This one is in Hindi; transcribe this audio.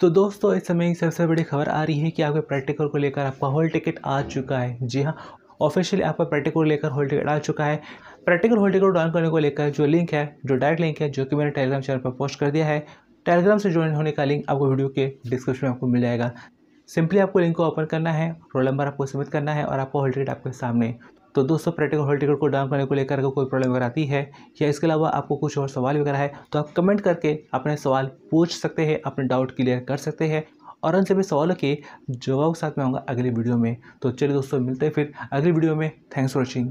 तो दोस्तों इस समय सबसे बड़ी खबर आ रही है कि आपके प्रैक्टिकल को लेकर आपका हॉल टिकट आ चुका है जी हाँ ऑफिशियली आपका प्रैक्टिकल लेकर हॉल टिकट आ चुका है प्रैक्टिकल हॉल टिकट डाउन करने को लेकर जो लिंक है जो डायरेक्ट लिंक है जो कि मैंने टेलीग्राम चैनल पर पोस्ट कर दिया है टेलीग्राम से ज्वाइन होने का लिंक आपको वीडियो के डिस्क्रिप्शन में आपको मिल जाएगा सिंपली आपको लिंक को ओपन करना है रोल नंबर आपको सबमिट करना है और आपको हॉल टिकट आपके सामने तो दोस्तों प्रैक्टिकल हॉल टिकट को डाउन करने को लेकर अगर कोई प्रॉब्लम अगर आती है या इसके अलावा आपको कुछ और सवाल वगैरह है तो आप कमेंट करके अपने सवाल पूछ सकते हैं अपने डाउट क्लियर कर सकते हैं और उन सभी सवालों के जवाब साथ में आऊँगा अगले वीडियो में तो चलिए दोस्तों मिलते हैं फिर अगली वीडियो में थैंक्स फॉर वॉचिंग